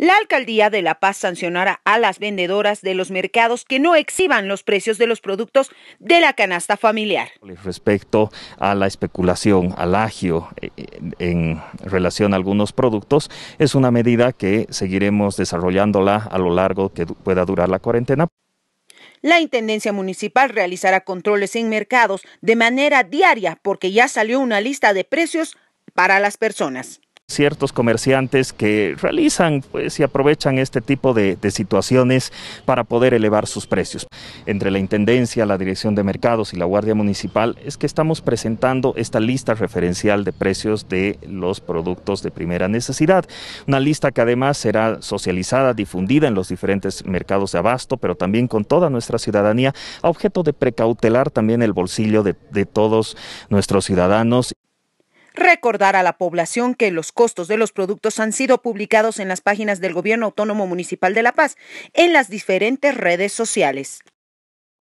La alcaldía de La Paz sancionará a las vendedoras de los mercados que no exhiban los precios de los productos de la canasta familiar. Respecto a la especulación, al agio eh, en relación a algunos productos, es una medida que seguiremos desarrollándola a lo largo que pueda durar la cuarentena. La Intendencia Municipal realizará controles en mercados de manera diaria porque ya salió una lista de precios para las personas ciertos comerciantes que realizan pues, y aprovechan este tipo de, situaciones para poder elevar sus precios. Entre la Intendencia, la Dirección de Mercados y la Guardia Municipal es que estamos presentando esta lista referencial de precios de los productos de primera necesidad. Una lista que además será socializada, difundida en los diferentes mercados de abasto, pero también con toda nuestra ciudadanía, a objeto de precautelar también el bolsillo de todos nuestros ciudadanos recordar a la población que los costos de los productos han sido publicados en las páginas del Gobierno Autónomo Municipal de La Paz en las diferentes redes sociales.